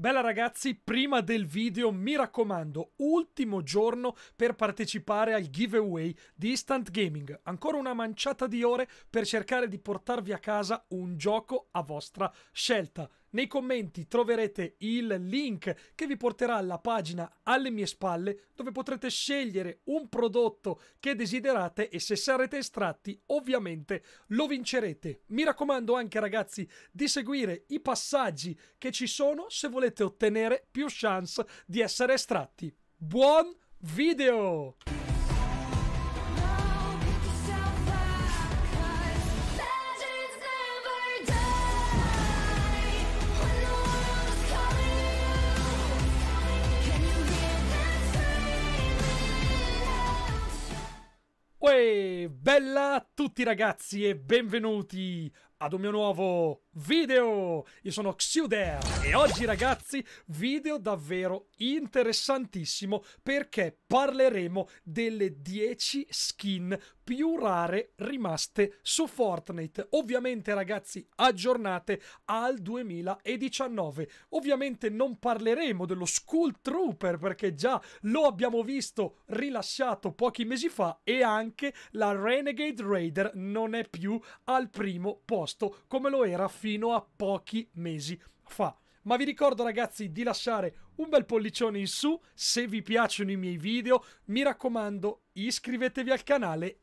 Bella ragazzi, prima del video mi raccomando, ultimo giorno per partecipare al giveaway di Instant Gaming. Ancora una manciata di ore per cercare di portarvi a casa un gioco a vostra scelta. Nei commenti troverete il link che vi porterà alla pagina alle mie spalle dove potrete scegliere un prodotto che desiderate e se sarete estratti ovviamente lo vincerete. Mi raccomando anche ragazzi di seguire i passaggi che ci sono se volete ottenere più chance di essere estratti. Buon video! bella tutti ragazzi e benvenuti ad un mio nuovo video! Io sono Xiuder e oggi ragazzi video davvero interessantissimo perché parleremo delle 10 skin più rare rimaste su Fortnite. Ovviamente ragazzi aggiornate al 2019. Ovviamente non parleremo dello Skull Trooper perché già lo abbiamo visto rilasciato pochi mesi fa e anche la Renegade Raid Raider non è più al primo posto come lo era fino a pochi mesi fa. Ma vi ricordo ragazzi di lasciare un bel pollicione in su se vi piacciono i miei video. Mi raccomando iscrivetevi al canale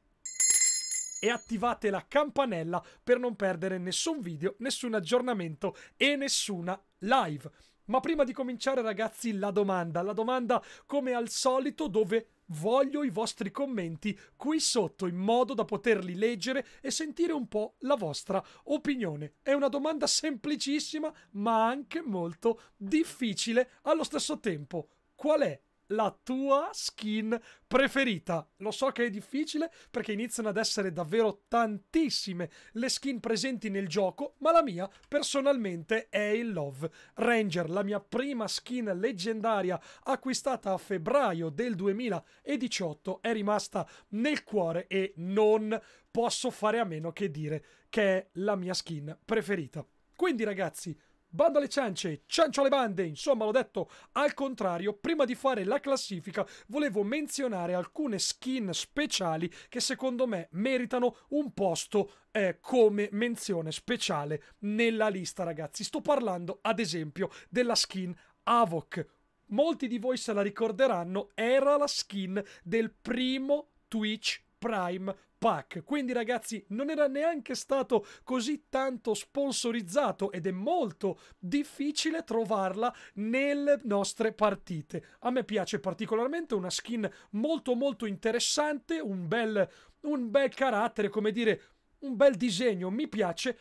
e attivate la campanella per non perdere nessun video, nessun aggiornamento e nessuna live. Ma prima di cominciare ragazzi la domanda, la domanda come al solito dove Voglio i vostri commenti qui sotto in modo da poterli leggere e sentire un po' la vostra opinione. È una domanda semplicissima ma anche molto difficile allo stesso tempo. Qual è la tua skin preferita. Lo so che è difficile perché iniziano ad essere davvero tantissime le skin presenti nel gioco, ma la mia personalmente è il Love Ranger, la mia prima skin leggendaria acquistata a febbraio del 2018, è rimasta nel cuore e non posso fare a meno che dire che è la mia skin preferita. Quindi ragazzi, Bando alle ciance, ciancio alle bande, insomma l'ho detto al contrario, prima di fare la classifica volevo menzionare alcune skin speciali che secondo me meritano un posto eh, come menzione speciale nella lista ragazzi. Sto parlando ad esempio della skin Avoc, molti di voi se la ricorderanno, era la skin del primo Twitch Prime Pack. Quindi ragazzi non era neanche stato così tanto sponsorizzato ed è molto difficile trovarla nelle nostre partite. A me piace particolarmente una skin molto molto interessante, un bel, un bel carattere, come dire, un bel disegno, mi piace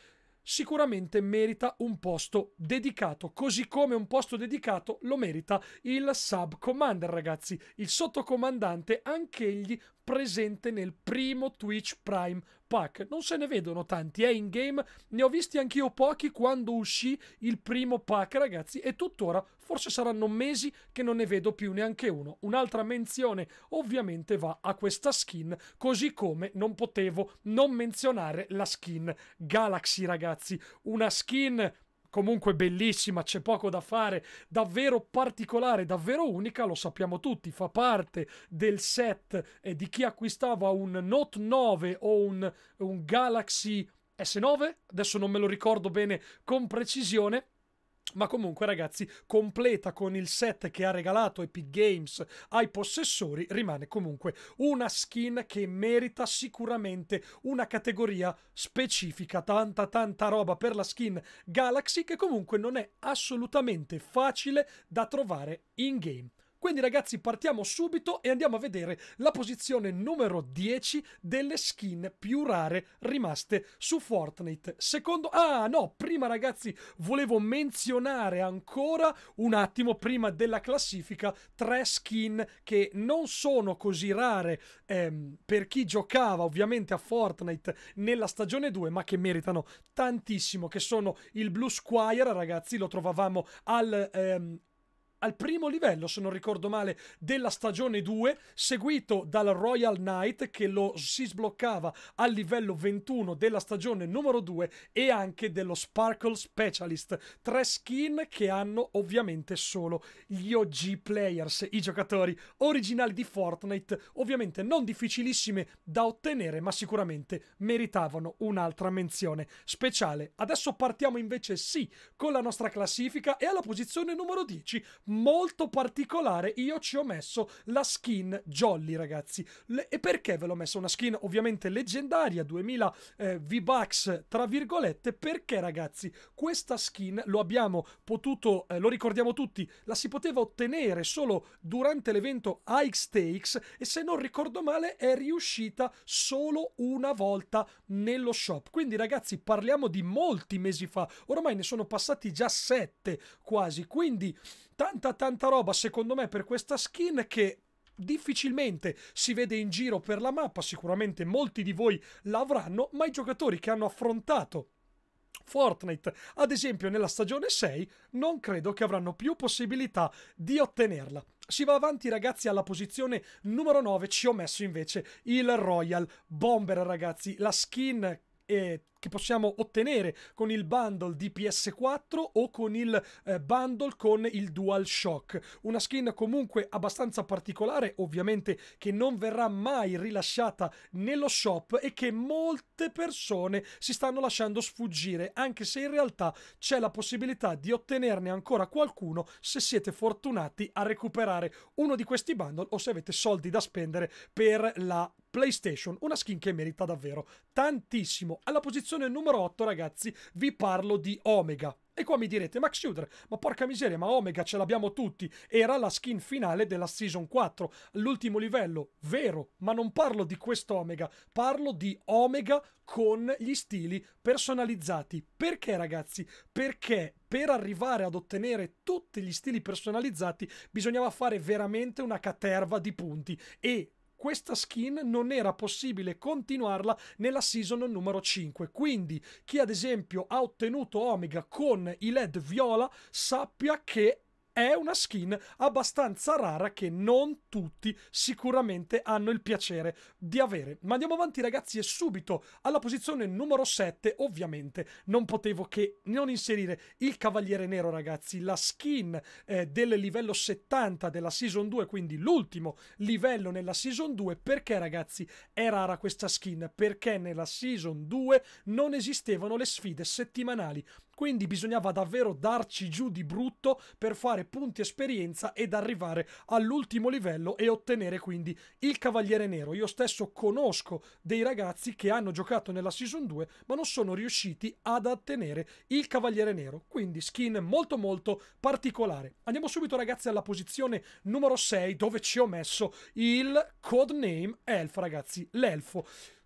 sicuramente merita un posto dedicato, così come un posto dedicato lo merita il sub commander, ragazzi. Il sottocomandante anch'egli presente nel primo Twitch Prime Pack. Non se ne vedono tanti, è eh, in game, ne ho visti anch'io pochi quando uscì il primo pack, ragazzi, e tuttora forse saranno mesi che non ne vedo più neanche uno. Un'altra menzione ovviamente va a questa skin, così come non potevo non menzionare la skin Galaxy, ragazzi, una skin comunque bellissima, c'è poco da fare, davvero particolare, davvero unica, lo sappiamo tutti, fa parte del set eh, di chi acquistava un Note 9 o un, un Galaxy S9, adesso non me lo ricordo bene con precisione, ma comunque, ragazzi, completa con il set che ha regalato Epic Games ai possessori, rimane comunque una skin che merita sicuramente una categoria specifica. Tanta, tanta roba per la skin Galaxy che comunque non è assolutamente facile da trovare in game. Quindi ragazzi partiamo subito e andiamo a vedere la posizione numero 10 delle skin più rare rimaste su Fortnite. Secondo... Ah no, prima ragazzi volevo menzionare ancora un attimo prima della classifica tre skin che non sono così rare ehm, per chi giocava ovviamente a Fortnite nella stagione 2 ma che meritano tantissimo che sono il Blue Squire ragazzi lo trovavamo al... Ehm, al primo livello, se non ricordo male, della stagione 2, seguito dal Royal Knight che lo si sbloccava al livello 21 della stagione numero 2 e anche dello Sparkle Specialist, tre skin che hanno ovviamente solo gli OG players, i giocatori originali di Fortnite, ovviamente non difficilissime da ottenere, ma sicuramente meritavano un'altra menzione speciale. Adesso partiamo invece sì con la nostra classifica e alla posizione numero 10 molto particolare io ci ho messo la skin Jolly, ragazzi. Le- e perché ve l'ho messa? Una skin ovviamente leggendaria, 2000 eh, V-Bucks, tra virgolette, perché ragazzi questa skin lo abbiamo potuto, eh, lo ricordiamo tutti, la si poteva ottenere solo durante l'evento High Stakes e se non ricordo male è riuscita solo una volta nello shop. Quindi ragazzi parliamo di molti mesi fa, ormai ne sono passati già sette quasi, quindi tanto tanta tanta roba secondo me per questa skin che difficilmente si vede in giro per la mappa, sicuramente molti di voi l'avranno, ma i giocatori che hanno affrontato Fortnite, ad esempio nella stagione 6, non credo che avranno più possibilità di ottenerla. Si va avanti ragazzi alla posizione numero 9, ci ho messo invece il Royal Bomber ragazzi, la skin è che possiamo ottenere con il bundle di PS4 o con il eh, bundle con il DualShock. Una skin comunque abbastanza particolare, ovviamente che non verrà mai rilasciata nello shop e che molte persone si stanno lasciando sfuggire, anche se in realtà c'è la possibilità di ottenerne ancora qualcuno se siete fortunati a recuperare uno di questi bundle o se avete soldi da spendere per la PlayStation, una skin che merita davvero tantissimo. Alla posizione posizione numero 8, ragazzi, vi parlo di Omega. E qua mi direte, Max Shooter, ma porca miseria, ma Omega ce l'abbiamo tutti. Era la skin finale della Season 4, l'ultimo livello, vero, ma non parlo di questo Omega, parlo di Omega con gli stili personalizzati. Perché ragazzi? Perché per arrivare ad ottenere tutti gli stili personalizzati bisognava fare veramente una caterva di punti e questa skin non era possibile continuarla nella season numero 5. Quindi chi ad esempio ha ottenuto Omega con i LED viola sappia che è una skin abbastanza rara che non tutti sicuramente hanno il piacere di avere. Ma andiamo avanti ragazzi e subito alla posizione numero 7 ovviamente non potevo che non inserire il Cavaliere Nero ragazzi, la skin eh, del livello 70 della Season 2, quindi l'ultimo livello nella Season 2, perché ragazzi è rara questa skin? Perché nella Season 2 non esistevano le sfide settimanali quindi bisognava davvero darci giù di brutto per fare punti esperienza ed arrivare all'ultimo livello e ottenere quindi il Cavaliere Nero. Io stesso conosco dei ragazzi che hanno giocato nella Season 2 ma non sono riusciti ad ottenere il Cavaliere Nero. Quindi skin molto molto particolare. Andiamo subito ragazzi alla posizione numero 6 dove ci ho messo il codename Elf ragazzi, l'elfo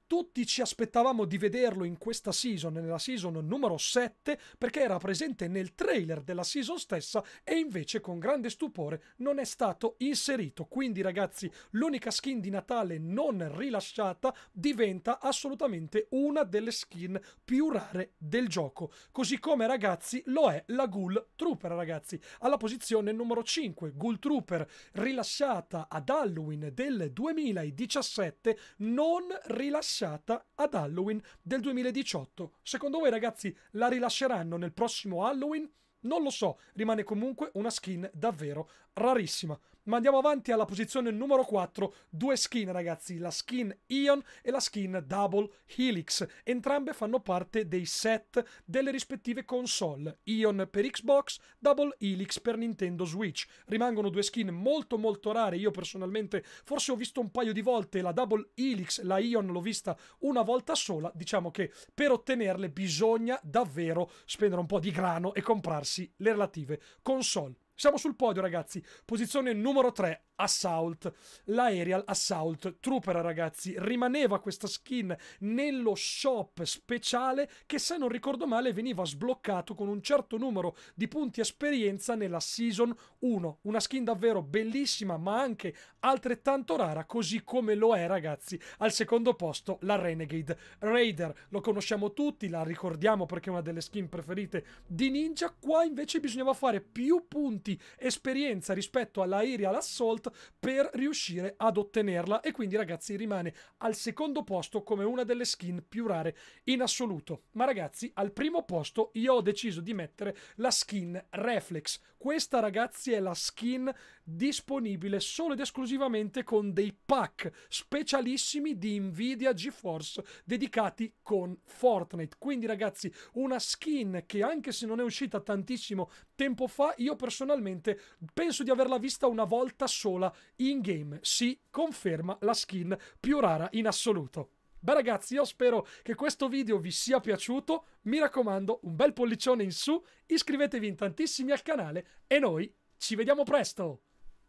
tutti ci aspettavamo di vederlo in questa season, nella season numero 7, perché era presente nel trailer della season stessa e invece con grande stupore non è stato inserito. Quindi ragazzi, l'unica skin di Natale non rilasciata diventa assolutamente una delle skin più rare del gioco. Così come ragazzi lo è la Ghoul Trooper ragazzi, alla posizione numero 5, Ghoul Trooper rilasciata ad Halloween del 2017 non rilasciata rilasciata ad Halloween del 2018. Secondo voi ragazzi la rilasceranno nel prossimo Halloween? Non lo so, rimane comunque una skin davvero rarissima. Ma andiamo avanti alla posizione numero 4, due skin ragazzi, la skin Ion e la skin Double Helix. Entrambe fanno parte dei set delle rispettive console, Ion per Xbox, Double Helix per Nintendo Switch. Rimangono due skin molto molto rare, io personalmente forse ho visto un paio di volte la Double Helix, la Ion l'ho vista una volta sola, diciamo che per ottenerle bisogna davvero spendere un po' di grano e comprarsi le relative console. Siamo sul podio, ragazzi. Posizione numero 3. Assault, l'Aerial Assault Trooper, ragazzi. Rimaneva questa skin nello shop speciale che, se non ricordo male, veniva sbloccato con un certo numero di punti esperienza nella Season 1. Una skin davvero bellissima, ma anche altrettanto rara, così come lo è, ragazzi, al secondo posto la Renegade Raider. Lo conosciamo tutti, la ricordiamo perché è una delle skin preferite di Ninja. Qua invece bisognava fare più punti esperienza rispetto all'Aerial Assault per riuscire ad ottenerla e quindi ragazzi rimane al secondo posto come una delle skin più rare in assoluto. Ma ragazzi al primo posto io ho deciso di mettere la skin Reflex. Questa ragazzi è la skin disponibile solo ed esclusivamente con dei pack specialissimi di Nvidia GeForce dedicati con Fortnite. Quindi ragazzi, una skin che anche se non è uscita tantissimo tempo fa, io personalmente penso di averla vista una volta sola in game. Si conferma la skin più rara in assoluto. Beh ragazzi, io spero che questo video vi sia piaciuto, mi raccomando un bel pollicione in su, iscrivetevi in tantissimi al canale e noi ci vediamo presto!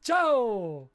Tchau!